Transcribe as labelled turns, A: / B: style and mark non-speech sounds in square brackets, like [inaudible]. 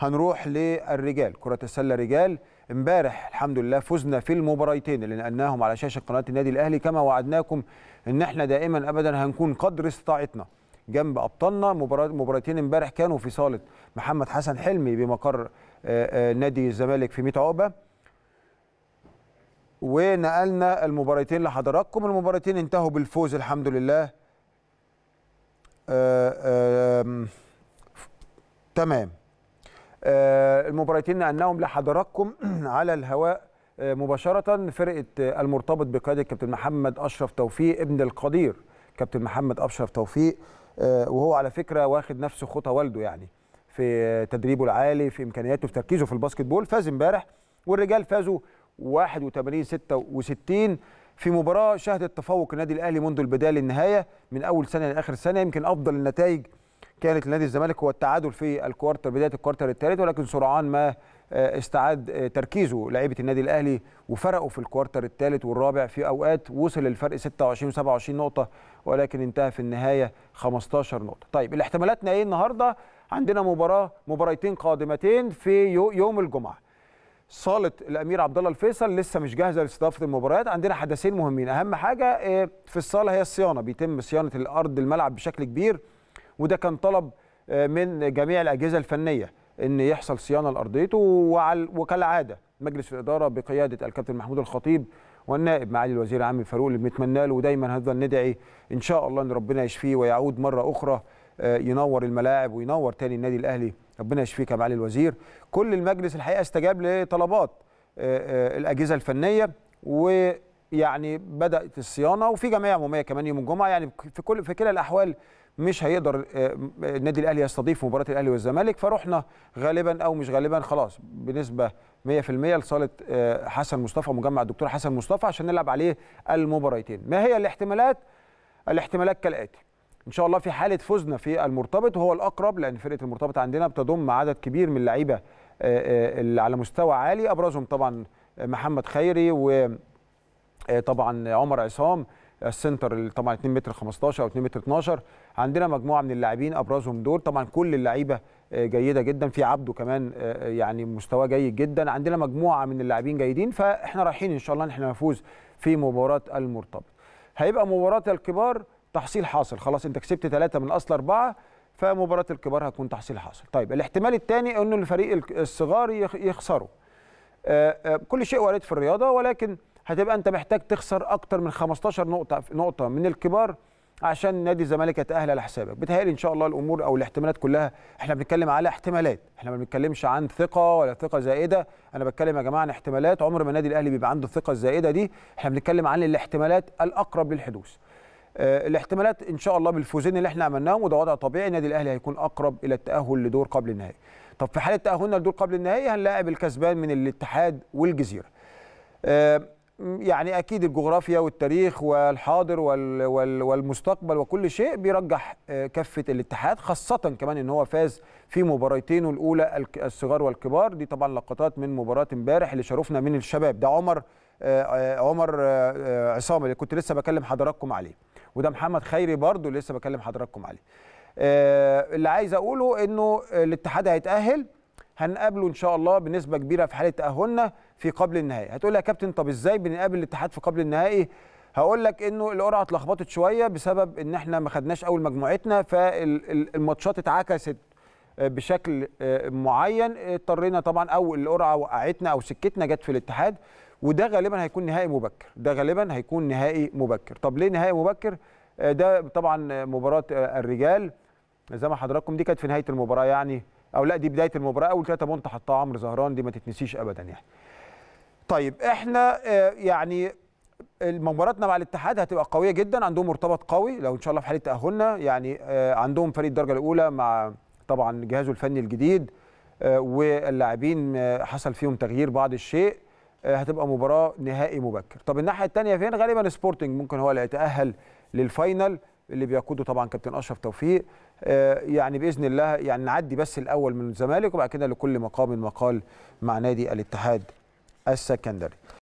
A: هنروح للرجال كرة السلة رجال امبارح الحمد لله فزنا في المباريتين اللي نقلناهم على شاشة قناة النادي الأهلي كما وعدناكم إن احنا دائما أبدا هنكون قدر استطاعتنا جنب أبطالنا مباراتين امبارح كانوا في صالة محمد حسن حلمي بمقر آه، آه، نادي الزمالك في ميت عقبة ونقلنا المباراتين لحضراتكم المباراتين انتهوا بالفوز الحمد لله آآ آه، آآ تمام آه، المباراتين انهم لحضراتكم [clears throat] على الهواء آه، مباشرة فرقة آه، المرتبط بقيادة كابتن محمد أشرف توفيق ابن القدير كابتن محمد أشرف توفيق وهو على فكرة واخد نفس خطى والده يعني في تدريبه العالي في إمكانياته في تركيزه في الباسكت بول فاز امبارح والرجال فازوا 81 66 في مباراة شهدت تفوق النادي الأهلي منذ البداية للنهاية من أول سنة لآخر سنة يمكن أفضل النتائج كانت لنادي الزمالك هو التعادل في الكوارتر بدايه الكوارتر الثالث ولكن سرعان ما آه، استعاد آه، تركيزه لعيبه النادي الاهلي وفرقوا في الكوارتر الثالث والرابع في اوقات وصل الفرق 26 و27 نقطه ولكن انتهى في النهايه 15 نقطه. طيب الاحتمالاتنا ايه النهارده؟ عندنا مباراه مباراتين قادمتين في يوم الجمعه. صاله الامير عبد الله الفيصل لسه مش جاهزه لاستضافه المباريات عندنا حدثين مهمين اهم حاجه آه، في الصاله هي الصيانه بيتم صيانه الارض الملعب بشكل كبير وده كان طلب آه، من جميع الاجهزه الفنيه ان يحصل صيانه لارضيته وكالعاده مجلس الاداره بقياده الكابتن محمود الخطيب والنائب معالي الوزير عامل فاروق اللي بنتمنى له دايما هذا ندعي ان شاء الله ان ربنا يشفيه ويعود مره اخرى آه، ينور الملاعب وينور تاني النادي الاهلي ربنا يشفيك يا معالي الوزير كل المجلس الحقيقه استجاب لطلبات آه، الاجهزه الفنيه ويعني بدات الصيانه وفي جمعيه عموميه كمان يوم الجمعه يعني في كل في كلا الاحوال مش هيقدر آه، النادي الاهلي يستضيف مباراه الاهلي والزمالك فرحنا غالبا او مش غالبا خلاص بنسبه 100% لصاله آه، حسن مصطفى مجمع الدكتور حسن مصطفى عشان نلعب عليه المباراتين ما هي الاحتمالات الاحتمالات كالاتي ان شاء الله في حاله فوزنا في المرتبط وهو الاقرب لان فرقه المرتبط عندنا بتضم عدد كبير من اللعيبه آه، اللي على مستوى عالي ابرزهم طبعا محمد خيري وطبعا عمر عصام السنتر اللي طبعا 2 متر 15 او 2 متر 12 عندنا مجموعه من اللاعبين ابرزهم دول طبعا كل اللعيبه آه، جيده جدا في عبده كمان آه، آه، يعني مستواه جيد جدا عندنا مجموعه من اللاعبين جيدين فاحنا رايحين ان شاء الله ان احنا نفوز في مباراه المرتبط هيبقى مباراه الكبار تحصيل حاصل خلاص انت كسبت ثلاثة من اصل اربعه فمباراه الكبار هتكون تحصيل حاصل طيب الاحتمال الثاني انه الفريق الصغار يخسروا كل شيء وارد في الرياضه ولكن هتبقى انت محتاج تخسر اكتر من 15 نقطه نقطه من الكبار عشان نادي الزمالك يتاهل على حسابك بتهيألي ان شاء الله الامور او الاحتمالات كلها احنا بنتكلم على احتمالات احنا ما بنتكلمش عن ثقه ولا ثقه زائده انا بتكلم يا جماعه عن احتمالات عمر ما النادي الاهلي بيبقى عنده الثقه الزائده دي احنا بنتكلم عن الاحتمالات الاقرب للحدوث اه الاحتمالات ان شاء الله بالفوزين اللي احنا عملناهم وده وضع طبيعي النادي الاهلي هيكون اقرب الى التاهل لدور قبل النهائي طب في حاله تاهلنا لدور قبل النهائي هنلاعب الكسبان من الاتحاد والجزيره اه يعني اكيد الجغرافيا والتاريخ والحاضر والمستقبل وكل شيء بيرجح آه، كفه الاتحاد خاصه كمان ان هو فاز في مباراتينه الاولى الصغار والكبار دي طبعا لقطات من مباراه امبارح اللي شرفنا من الشباب ده عمر آه، آه، عمر عصام اللي كنت لسه بكلم حضراتكم عليه وده محمد خيري برضو اللي لسه بكلم حضراتكم عليه اللي عايز اقوله انه الاتحاد هيتاهل هنقابله ان شاء الله بنسبه كبيره في حاله تاهلنا في قبل النهائي هتقول لي يا كابتن طب ازاي بنقابل الاتحاد في قبل النهائي هقول لك انه القرعه اتلخبطت شويه بسبب ان احنا ما خدناش اول مجموعتنا فالماتشات اتعكست آه، بشكل آه، معين اضطرينا طبعا او القرعه وقعتنا او سكتنا جت في الاتحاد وده غالبا هيكون نهائي مبكر ده غالبا هيكون نهائي مبكر طب ليه نهائي مبكر آه، ده طبعا مباراه الرجال زي ما حضراتكم دي كانت في نهايه المباراه يعني او لا دي بدايه المباراه اول ثلاثه بونت حطها عمرو زهران دي ما تتنسيش ابدا يعني طيب احنا آه، يعني مباراتنا مع الاتحاد هتبقى قويه جدا عندهم مرتبط قوي لو ان شاء الله في حاله تاهلنا يعني آه، عندهم فريق الدرجه الاولى مع طبعا جهازه الفني الجديد آه، واللاعبين حصل فيهم تغيير بعض الشيء هتبقى مباراه نهائي مبكر طب الناحيه الثانيه فين غالبا سبورتنج ممكن هو اللي يتاهل للفاينل اللي بيقوده طبعا كابتن اشرف توفيق آه، يعني باذن الله يعني نعدي بس الاول من الزمالك وبعد كده لكل مقام مقال مع نادي الاتحاد السكندري